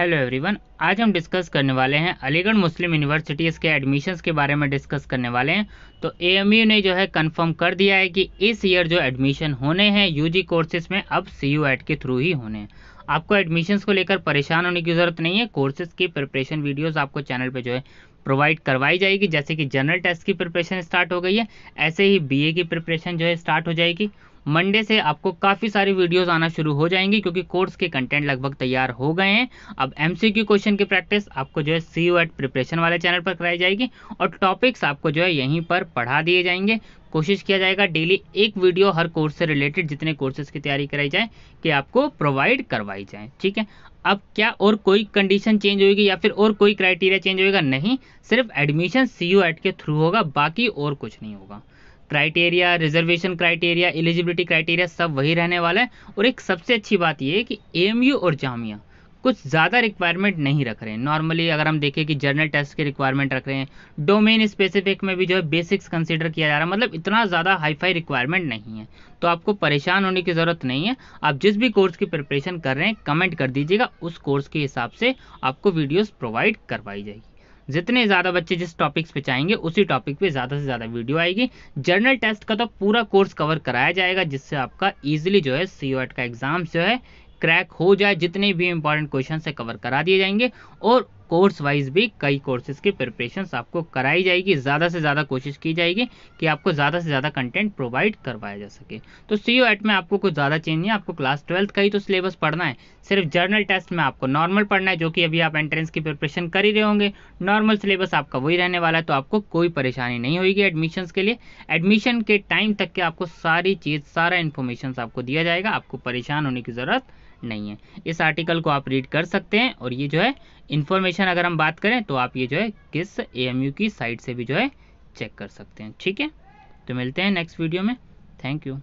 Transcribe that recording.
hello everyone आज हम discuss करने वाले हैं अलीगढ़ मुस्लिम यूनिवर्सिटीज़ के एडमिशन्स के बारे में डिस्कस करने वाले हैं तो एएमयू ने जो है कंफर्म कर दिया है कि इस ईयर जो एडमिशन होने हैं यूजी कोर्सेज में अब सी यू एड के थ्रू ही होने हैं आपको एडमिशन्स को लेकर परेशान होने की ज़रूरत नहीं है कोर्सेज की प्रिपरेशन वीडियोज आपको चैनल पर जो है प्रोवाइड करवाई जाएगी जैसे कि जनरल टेस्ट की प्रिपरेशन स्टार्ट हो गई है ऐसे ही बी की प्रिपरेशन जो है स्टार्ट हो जाएगी मंडे से आपको काफ़ी सारी वीडियोस आना शुरू हो जाएंगी क्योंकि कोर्स के कंटेंट लगभग तैयार हो गए हैं अब एमसीक्यू क्वेश्चन की प्रैक्टिस आपको जो है सी एट प्रिपरेशन वाले चैनल पर कराई जाएगी और टॉपिक्स आपको जो है यहीं पर पढ़ा दिए जाएंगे कोशिश किया जाएगा डेली एक वीडियो हर कोर्स से रिलेटेड जितने कोर्सेज की तैयारी कराई जाए कि आपको प्रोवाइड करवाई जाए ठीक है अब क्या और कोई कंडीशन चेंज होगी या फिर और कोई क्राइटेरिया चेंज होगा नहीं सिर्फ एडमिशन सी यू एट के थ्रू होगा बाकी और कुछ नहीं होगा criteria reservation criteria eligibility criteria सब वही रहने वाला है और एक सबसे अच्छी बात ये है कि एएमयू और जामिया कुछ ज़्यादा रिक्वायरमेंट नहीं रख रहे हैं नॉर्मली अगर हम देखें कि जर्नल टेस्ट के रिक्वायरमेंट रख रहे हैं डोमेन स्पेसिफिक में भी जो है बेसिक्स कंसिडर किया जा रहा है मतलब इतना ज़्यादा हाईफाई रिक्वायरमेंट नहीं है तो आपको परेशान होने की ज़रूरत नहीं है आप जिस भी कोर्स की प्रिपरेशन कर रहे हैं कमेंट कर दीजिएगा उस कोर्स के हिसाब से आपको वीडियोज़ प्रोवाइड करवाई जाएगी जितने ज़्यादा बच्चे जिस टॉपिक्स पे चाहेंगे उसी टॉपिक पे ज़्यादा से ज़्यादा वीडियो आएगी जर्नल टेस्ट का तो पूरा कोर्स कवर कराया जाएगा जिससे आपका ईजिली जो है सी का एग्ज़ाम जो है क्रैक हो जाए जितने भी इंपॉर्टेंट क्वेश्चन है कवर करा दिए जाएंगे और कोर्स वाइज भी कई कोर्सेज की प्रिपरेशन आपको कराई जाएगी ज़्यादा से ज़्यादा कोशिश की जाएगी कि आपको ज़्यादा से ज़्यादा कंटेंट प्रोवाइड करवाया जा सके तो सी एट में आपको कुछ ज़्यादा चेंज नहीं आपको क्लास ट्वेल्थ का ही तो सिलेबस पढ़ना है सिर्फ जर्नल टेस्ट में आपको नॉर्मल पढ़ना है जो कि अभी आप एंट्रेंस की प्रिपरेशन कर ही रहे होंगे नॉर्मल सिलेबस आपका वही रहने वाला है तो आपको कोई परेशानी नहीं होगी एडमिशन के लिए एडमिशन के टाइम तक के आपको सारी चीज़ सारा इन्फॉर्मेशन आपको दिया जाएगा आपको परेशान होने की ज़रूरत नहीं है इस आर्टिकल को आप रीड कर सकते हैं और ये जो है इन्फॉर्मेशन अगर हम बात करें तो आप ये जो है किस ए की साइट से भी जो है चेक कर सकते हैं ठीक है तो मिलते हैं नेक्स्ट वीडियो में थैंक यू